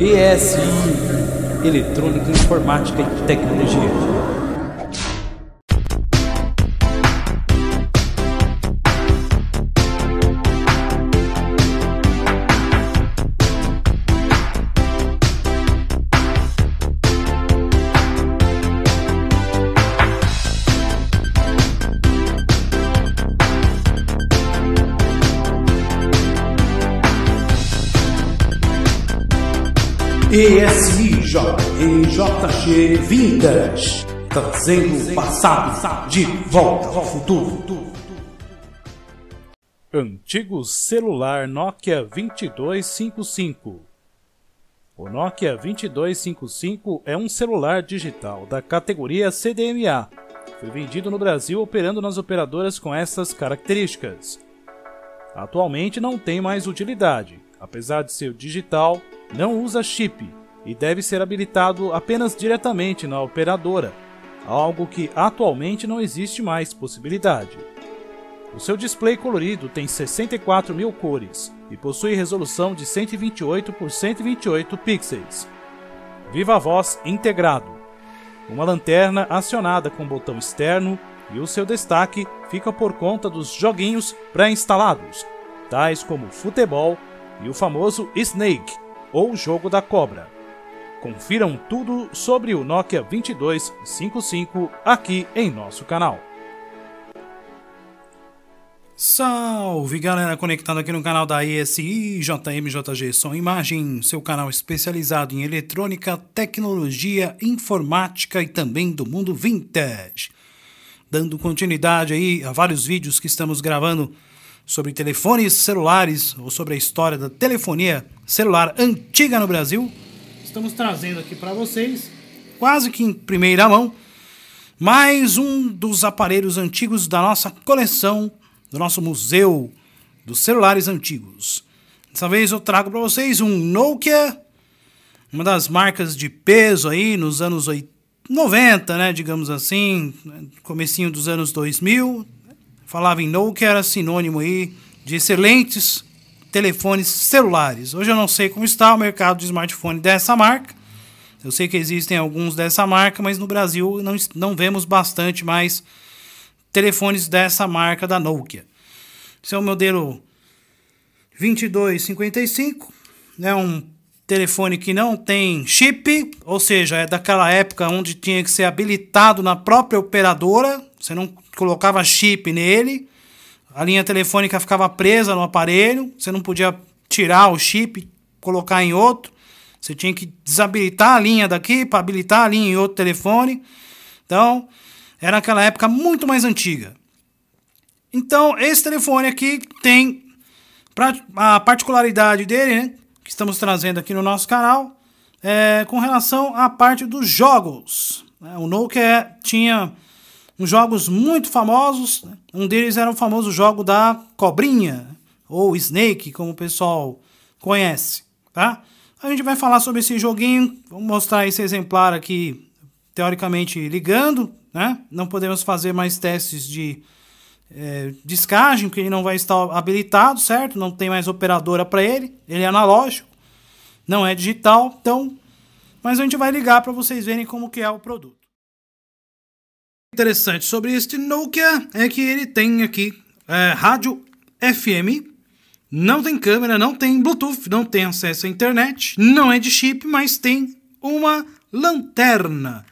ESI é assim, Eletrônica, Informática e Tecnologia. ESIJ, EJG Vindas, trazendo o passado de volta ao futuro. Antigo celular Nokia 2255 O Nokia 2255 é um celular digital da categoria CDMA. Foi vendido no Brasil operando nas operadoras com essas características. Atualmente não tem mais utilidade, apesar de ser digital não usa chip e deve ser habilitado apenas diretamente na operadora, algo que atualmente não existe mais possibilidade. O seu display colorido tem 64 mil cores e possui resolução de 128 por 128 pixels. Viva Voz integrado. Uma lanterna acionada com botão externo e o seu destaque fica por conta dos joguinhos pré-instalados, tais como futebol e o famoso Snake, ou Jogo da Cobra. Confiram tudo sobre o Nokia 2255 aqui em nosso canal. Salve galera conectada aqui no canal da ESI, JMJG Som Imagem, seu canal especializado em eletrônica, tecnologia, informática e também do mundo vintage. Dando continuidade aí a vários vídeos que estamos gravando sobre telefones celulares ou sobre a história da telefonia celular antiga no Brasil. Estamos trazendo aqui para vocês, quase que em primeira mão, mais um dos aparelhos antigos da nossa coleção, do nosso museu dos celulares antigos. Dessa vez eu trago para vocês um Nokia, uma das marcas de peso aí nos anos 90, né, digamos assim, comecinho dos anos 2000, falava em Nokia, era sinônimo aí de excelentes telefones celulares. Hoje eu não sei como está o mercado de smartphone dessa marca. Eu sei que existem alguns dessa marca, mas no Brasil não, não vemos bastante mais telefones dessa marca da Nokia. Esse é o modelo 2255, é né? um telefone que não tem chip, ou seja, é daquela época onde tinha que ser habilitado na própria operadora. Você não colocava chip nele, a linha telefônica ficava presa no aparelho, você não podia tirar o chip, colocar em outro. Você tinha que desabilitar a linha daqui para habilitar a linha em outro telefone. Então, era aquela época muito mais antiga. Então, esse telefone aqui tem a particularidade dele, né, que estamos trazendo aqui no nosso canal, é, com relação à parte dos jogos. É, o Nokia tinha uns jogos muito famosos. Né? Um deles era o famoso jogo da cobrinha, ou Snake, como o pessoal conhece, tá? A gente vai falar sobre esse joguinho, vou mostrar esse exemplar aqui, teoricamente ligando, né? Não podemos fazer mais testes de é, descagem, porque ele não vai estar habilitado, certo? Não tem mais operadora para ele, ele é analógico, não é digital, então... Mas a gente vai ligar para vocês verem como que é o produto interessante sobre este Nokia é que ele tem aqui é, rádio FM, não tem câmera, não tem Bluetooth, não tem acesso à internet, não é de chip, mas tem uma lanterna.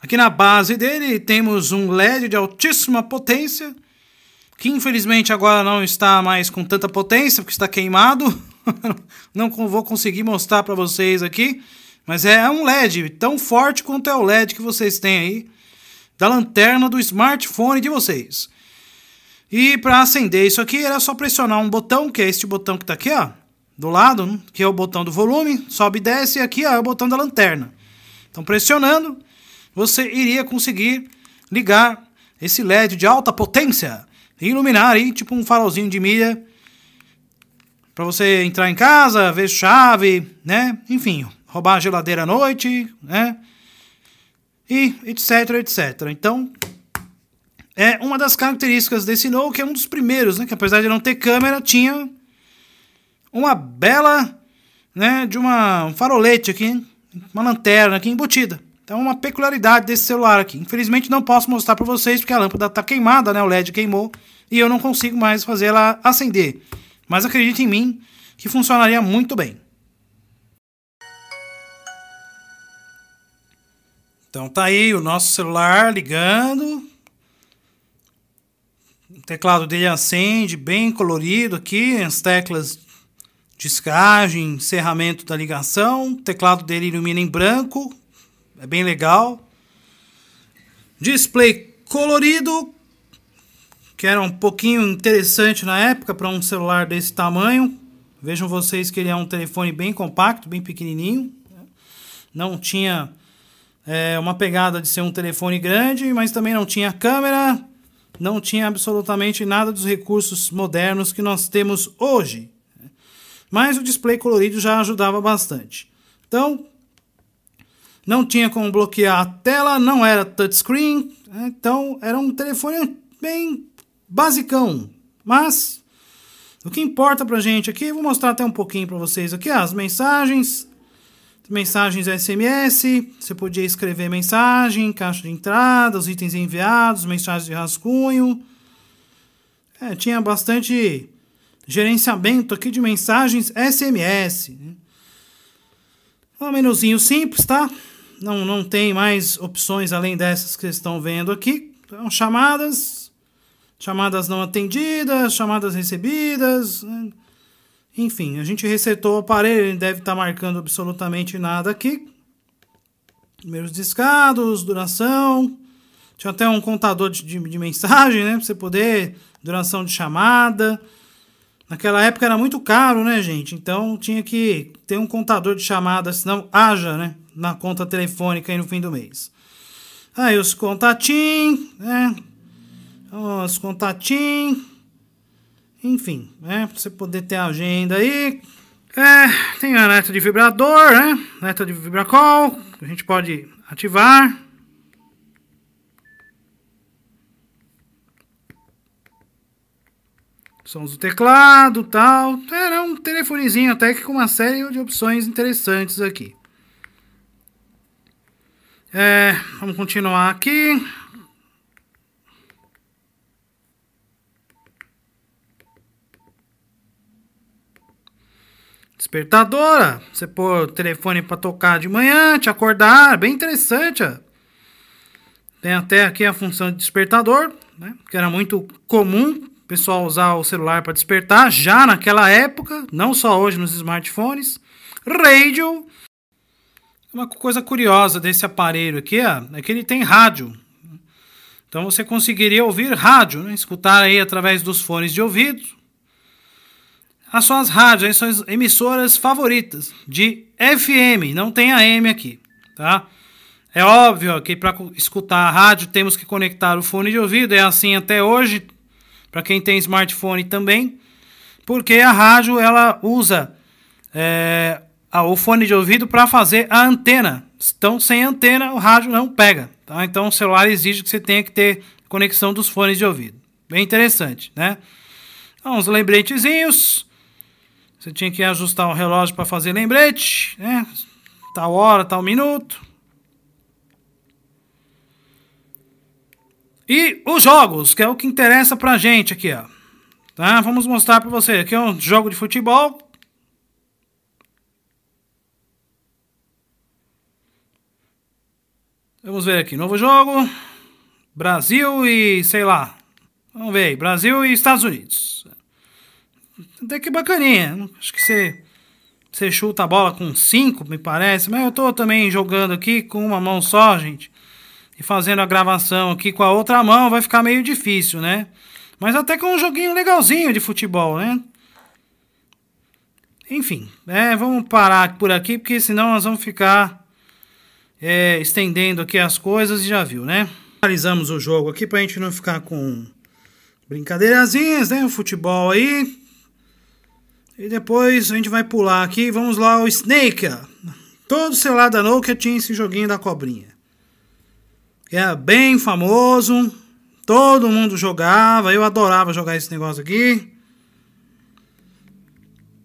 Aqui na base dele temos um LED de altíssima potência, que infelizmente agora não está mais com tanta potência, porque está queimado. não vou conseguir mostrar para vocês aqui, mas é um LED tão forte quanto é o LED que vocês têm aí da lanterna do smartphone de vocês. E para acender isso aqui, era só pressionar um botão, que é este botão que está aqui, ó, do lado, hum, que é o botão do volume, sobe e desce, e aqui ó, é o botão da lanterna. Então pressionando, você iria conseguir ligar esse LED de alta potência e iluminar aí, tipo um farolzinho de milha, para você entrar em casa, ver chave, né? Enfim, roubar a geladeira à noite, né? e etc, etc. Então, é uma das características desse Note, que é um dos primeiros, né, que apesar de não ter câmera, tinha uma bela, né, de uma um farolete aqui, uma lanterna aqui embutida. Então, uma peculiaridade desse celular aqui. Infelizmente não posso mostrar para vocês porque a lâmpada está queimada, né, o LED queimou e eu não consigo mais fazer ela acender. Mas acredite em mim que funcionaria muito bem. Então tá aí o nosso celular ligando. O teclado dele acende, bem colorido aqui, as teclas descagem, encerramento da ligação. O teclado dele ilumina em branco, é bem legal. Display colorido, que era um pouquinho interessante na época para um celular desse tamanho. Vejam vocês que ele é um telefone bem compacto, bem pequenininho. Não tinha é, uma pegada de ser um telefone grande, mas também não tinha câmera, não tinha absolutamente nada dos recursos modernos que nós temos hoje. Mas o display colorido já ajudava bastante. Então, não tinha como bloquear a tela, não era touchscreen, né? então era um telefone bem basicão. Mas o que importa pra gente aqui, vou mostrar até um pouquinho para vocês aqui as mensagens, mensagens SMS, você podia escrever mensagem, caixa de entrada, os itens enviados, mensagens de rascunho. É, tinha bastante gerenciamento aqui de mensagens SMS. Né? É um menuzinho simples, tá? Não, não tem mais opções além dessas que vocês estão vendo aqui. Então, chamadas, chamadas não atendidas, chamadas recebidas. Né? Enfim, a gente resetou o aparelho, ele deve estar tá marcando absolutamente nada aqui. Números discados, duração. Tinha até um contador de, de, de mensagem, né? Pra você poder. Duração de chamada. Naquela época era muito caro, né, gente? Então tinha que ter um contador de chamada, senão haja, né? Na conta telefônica aí no fim do mês. Aí os contatinhos, né? Os contatinhos. Enfim, né? Pra você poder ter a agenda aí. É, tem a neta de vibrador, né? Neta de vibracol. A gente pode ativar. Sons do teclado tal. Era um telefonezinho até que com uma série de opções interessantes aqui. É, vamos continuar aqui. Despertadora. Você pôr o telefone para tocar de manhã, te acordar. Bem interessante. Ó. Tem até aqui a função de despertador, né? que era muito comum o pessoal usar o celular para despertar, já naquela época, não só hoje nos smartphones. Radio. Uma coisa curiosa desse aparelho aqui ó, é que ele tem rádio. Então você conseguiria ouvir rádio, né? escutar aí através dos fones de ouvido as suas rádios, as suas emissoras favoritas de FM, não tem AM aqui, tá? É óbvio que para escutar a rádio temos que conectar o fone de ouvido, é assim até hoje, para quem tem smartphone também, porque a rádio ela usa é, a, o fone de ouvido para fazer a antena. Então, sem antena, o rádio não pega. Tá? Então, o celular exige que você tenha que ter conexão dos fones de ouvido. Bem interessante, né? Então, uns lembretezinhos. Você tinha que ajustar o relógio para fazer lembrete, né? Tal hora, tal minuto. E os jogos, que é o que interessa pra gente aqui, ó. Tá? Vamos mostrar para você. Aqui é um jogo de futebol. Vamos ver aqui. Novo jogo. Brasil e sei lá. Vamos ver aí. Brasil e Estados Unidos até que bacaninha. Acho que você, você chuta a bola com cinco me parece. Mas eu tô também jogando aqui com uma mão só, gente. E fazendo a gravação aqui com a outra mão vai ficar meio difícil, né? Mas até com um joguinho legalzinho de futebol, né? Enfim, é, vamos parar por aqui, porque senão nós vamos ficar é, estendendo aqui as coisas e já viu, né? Finalizamos o jogo aqui pra gente não ficar com brincadeirazinhas, né? O futebol aí, e depois a gente vai pular aqui, vamos lá ao Snake. Todo celular da Nokia tinha esse joguinho da cobrinha. Era é bem famoso, todo mundo jogava, eu adorava jogar esse negócio aqui.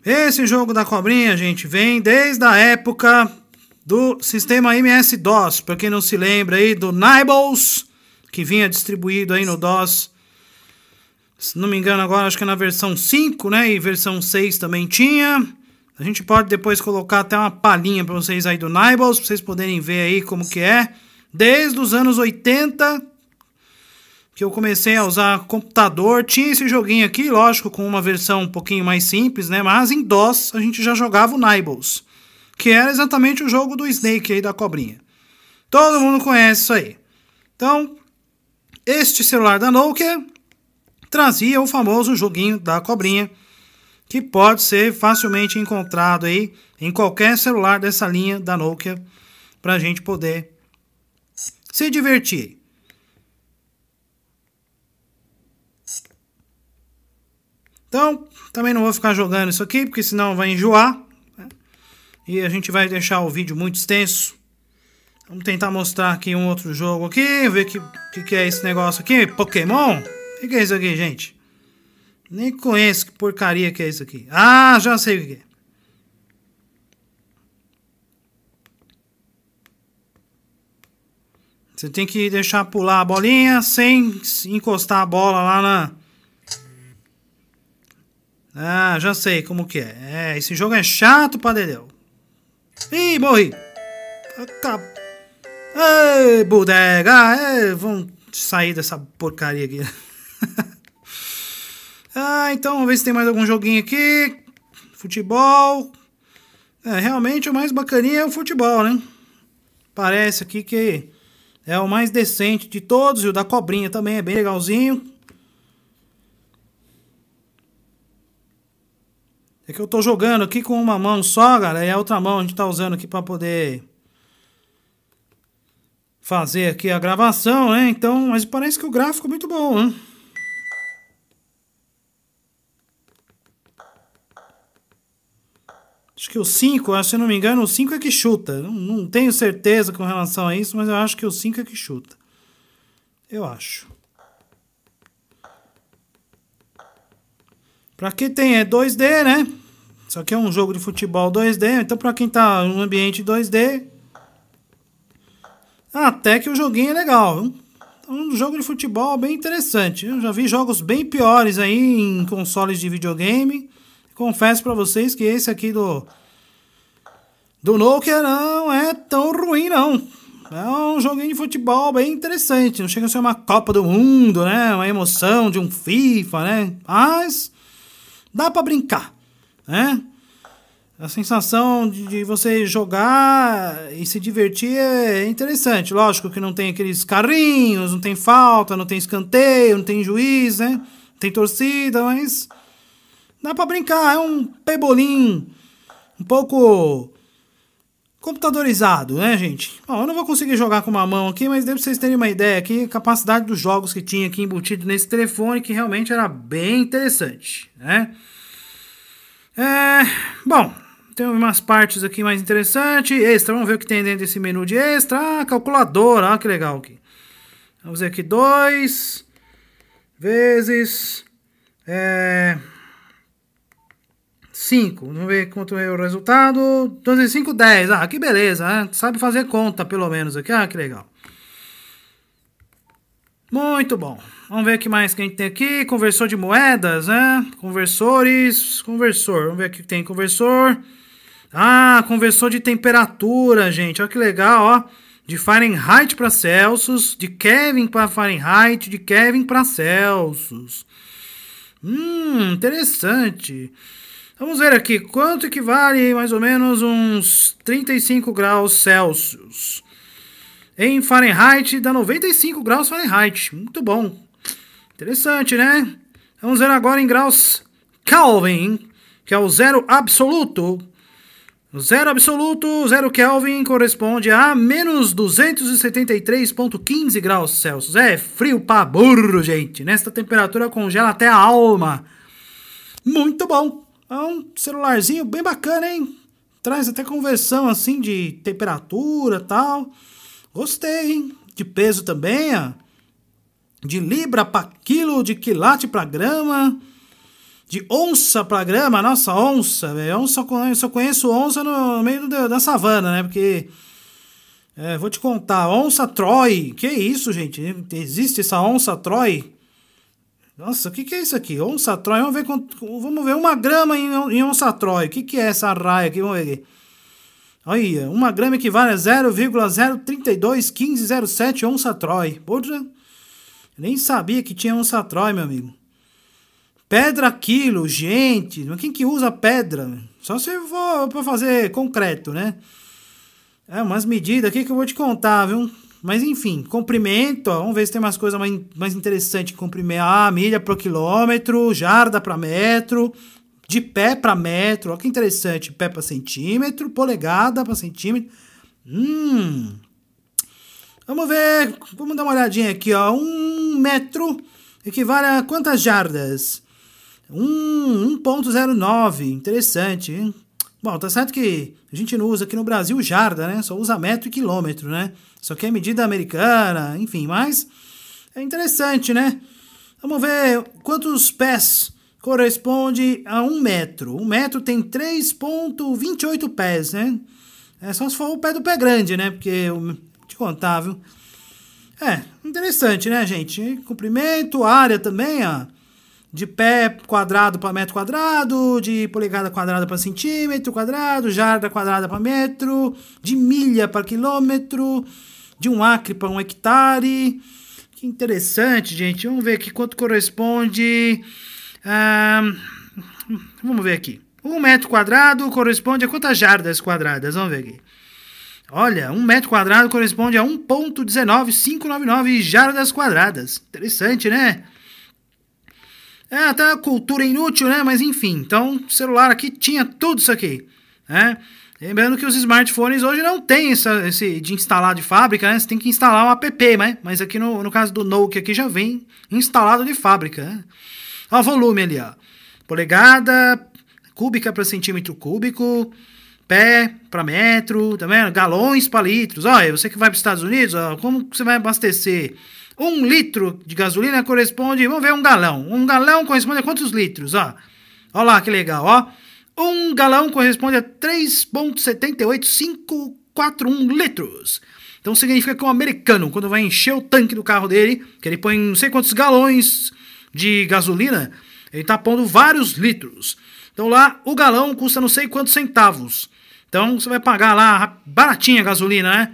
Esse jogo da cobrinha, gente, vem desde a época do sistema MS-DOS, para quem não se lembra aí do Nibbles, que vinha distribuído aí no DOS se não me engano, agora acho que é na versão 5, né? E versão 6 também tinha. A gente pode depois colocar até uma palhinha para vocês aí do Nibbles para vocês poderem ver aí como que é. Desde os anos 80 que eu comecei a usar computador, tinha esse joguinho aqui, lógico, com uma versão um pouquinho mais simples, né? Mas em DOS a gente já jogava o Nibbles que era exatamente o jogo do Snake aí da cobrinha. Todo mundo conhece isso aí. Então, este celular da Nokia trazia o famoso joguinho da cobrinha, que pode ser facilmente encontrado aí em qualquer celular dessa linha da Nokia, para a gente poder se divertir. Então, também não vou ficar jogando isso aqui, porque senão vai enjoar. Né? E a gente vai deixar o vídeo muito extenso. Vamos tentar mostrar aqui um outro jogo aqui, ver o que, que, que é esse negócio aqui, Pokémon. O que é isso aqui, gente? Nem conheço que porcaria que é isso aqui. Ah, já sei o que é. Você tem que deixar pular a bolinha sem encostar a bola lá na. Ah, já sei como que é. É, esse jogo é chato padedeu. Ih, morri. Acabou. Ei, bodega. Ei, é, vamos sair dessa porcaria aqui. Ah, então vamos ver se tem mais algum joguinho aqui. Futebol. É, realmente o mais bacaninha é o futebol, né? Parece aqui que é o mais decente de todos. E o da cobrinha também é bem legalzinho. É que eu tô jogando aqui com uma mão só, galera. E a outra mão a gente tá usando aqui pra poder fazer aqui a gravação, né? Então, mas parece que o gráfico é muito bom, né? Acho que o 5, se não me engano, o 5 é que chuta. Não, não tenho certeza com relação a isso, mas eu acho que o 5 é que chuta. Eu acho. Pra quem tem é 2D, né? Isso aqui é um jogo de futebol 2D, então pra quem tá num ambiente 2D. Até que o joguinho é legal. Então, um jogo de futebol bem interessante. Eu já vi jogos bem piores aí em consoles de videogame. Confesso para vocês que esse aqui do do Nokia não é tão ruim não. É um joguinho de futebol bem interessante. Não chega a ser uma Copa do Mundo, né? Uma emoção de um FIFA, né? Mas dá para brincar, né? A sensação de, você jogar e se divertir é interessante. Lógico que não tem aqueles carrinhos, não tem falta, não tem escanteio, não tem juiz, né? Não tem torcida, mas Dá para brincar, é um pebolim um pouco computadorizado, né, gente? Bom, eu não vou conseguir jogar com uma mão aqui, mas deixa vocês terem uma ideia aqui, a capacidade dos jogos que tinha aqui embutido nesse telefone, que realmente era bem interessante, né? É, bom, tem umas partes aqui mais interessantes, extra, vamos ver o que tem dentro desse menu de extra, ah, calculadora, olha ah, que legal aqui. Vamos ver aqui, 2 vezes, é, 5. Vamos ver quanto é o resultado. 12 e 5, 10. Ah, que beleza. Né? Sabe fazer conta, pelo menos aqui. Ah, que legal. Muito bom. Vamos ver o que mais que a gente tem aqui. Conversor de moedas, né? Conversores. Conversor. Vamos ver o que tem. Conversor. Ah, conversor de temperatura, gente. Olha que legal, ó. De Fahrenheit para Celsius, de Kelvin para Fahrenheit, de Kelvin para Celsius. Hum, interessante. Vamos ver aqui quanto equivale mais ou menos uns 35 graus Celsius. Em Fahrenheit dá 95 graus Fahrenheit. Muito bom. Interessante, né? Vamos ver agora em graus Kelvin, que é o zero absoluto. zero absoluto, zero Kelvin, corresponde a menos 273,15 graus Celsius. É frio pra burro, gente. Nesta temperatura congela até a alma. Muito bom. É um celularzinho bem bacana, hein? Traz até conversão assim de temperatura tal. Gostei, hein? De peso também, ó. De libra para quilo, de quilate para grama, de onça para grama. Nossa, onça, velho. Onça, eu só conheço onça no meio da, da savana, né? Porque. É, vou te contar, onça Troy. Que isso, gente? Existe essa onça Troy? Nossa, o que, que é isso aqui? onça troy vamos ver, vamos ver uma grama em, em onça troy O que, que é essa raia aqui? Vamos ver aqui. Olha, uma grama equivale a 0,0321507 onça troy Poxa, nem sabia que tinha onça troy meu amigo. Pedra quilo, gente. Mas quem que usa pedra? Só se for para fazer concreto, né? É umas medidas aqui que eu vou te contar, viu? Mas enfim, comprimento, vamos ver se tem umas coisas mais, mais interessantes. Comprimento, ah, milha para quilômetro, jarda para metro, de pé para metro, olha que interessante, pé para centímetro, polegada para centímetro. Hum. Vamos ver, vamos dar uma olhadinha aqui, ó. Um metro equivale a quantas jardas? Um, 1.09, interessante, hein? Bom, tá certo que a gente não usa aqui no Brasil jarda, né? Só usa metro e quilômetro, né? Isso aqui é medida americana, enfim, mas é interessante, né? Vamos ver quantos pés corresponde a um metro. Um metro tem 3,28 pés, né? É só se for o pé do pé grande, né? Porque eu te contar, viu? É, interessante, né, gente? Comprimento, área também, ó de pé quadrado para metro quadrado, de polegada quadrada para centímetro quadrado, jarda quadrada para metro, de milha para quilômetro, de um acre para um hectare. Que interessante, gente. Vamos ver aqui quanto corresponde. Ah, vamos ver aqui. Um metro quadrado corresponde a quantas jardas quadradas? Vamos ver aqui. Olha, um metro quadrado corresponde a 1.19599 jardas quadradas. Interessante, né? É até cultura inútil, né? Mas enfim, então o celular aqui tinha tudo isso aqui, né? Lembrando que os smartphones hoje não tem essa, esse de instalar de fábrica, né? Você tem que instalar um app, né? Mas aqui no, no caso do Nokia aqui já vem instalado de fábrica, né? o volume ali, ó. Polegada, cúbica para centímetro cúbico, pé para metro, tá vendo? Galões para litros. Olha, você que vai para os Estados Unidos, ó, como você vai abastecer um litro de gasolina corresponde, vamos ver, um galão. Um galão corresponde a quantos litros? Ó, ó lá que legal, ó. Um galão corresponde a 3,78541 litros. Então significa que um americano, quando vai encher o tanque do carro dele, que ele põe não sei quantos galões de gasolina, ele está pondo vários litros. Então lá o galão custa não sei quantos centavos. Então você vai pagar lá baratinha a gasolina, né?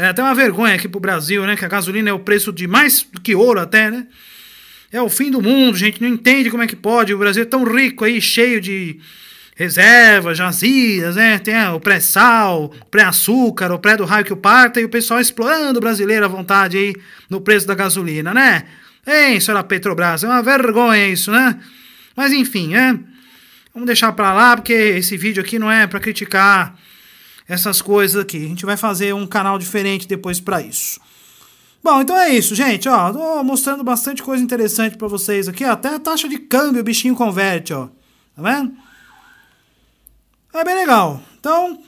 É até uma vergonha aqui pro Brasil, né? Que a gasolina é o preço de mais do que ouro até, né? É o fim do mundo, gente. Não entende como é que pode. O Brasil é tão rico aí, cheio de reservas, jazidas, né? Tem é, o pré-sal, pré-açúcar, o pré do raio que o parta e o pessoal explorando o brasileiro à vontade aí no preço da gasolina, né? Hein, senhora Petrobras? É uma vergonha isso, né? Mas enfim, né? Vamos deixar pra lá, porque esse vídeo aqui não é para criticar essas coisas aqui. A gente vai fazer um canal diferente depois para isso. Bom, então é isso, gente, ó, tô mostrando bastante coisa interessante para vocês aqui, ó, até a taxa de câmbio o bichinho converte, ó, tá vendo? É bem legal. Então,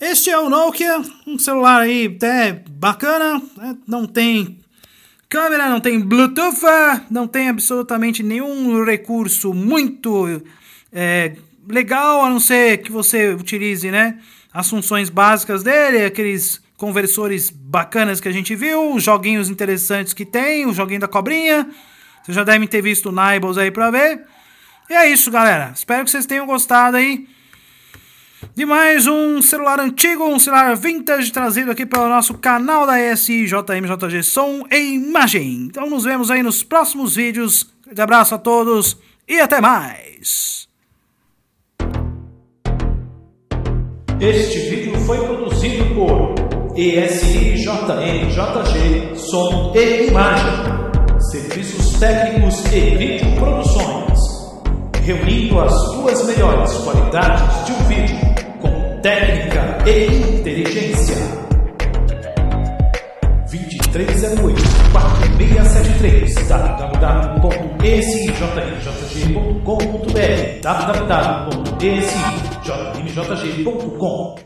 este é o Nokia, um celular aí até bacana, né? não tem câmera, não tem Bluetooth, não tem absolutamente nenhum recurso muito é, legal, a não ser que você utilize, né? funções básicas dele, aqueles conversores bacanas que a gente viu, joguinhos interessantes que tem, o joguinho da cobrinha. Vocês já devem ter visto o Nibbles aí pra ver. E é isso, galera. Espero que vocês tenham gostado aí de mais um celular antigo, um celular vintage trazido aqui pelo nosso canal da SJMJG Som e Imagem. Então nos vemos aí nos próximos vídeos. Um abraço a todos e até mais. Este vídeo foi produzido por ESIJNJG Som e Imagem, Serviços Técnicos e Vídeo Produções, reunindo as duas melhores qualidades de um vídeo com técnica e inteligência. 2308 673 www.ecjmjg.com.br www.ecjmjg.com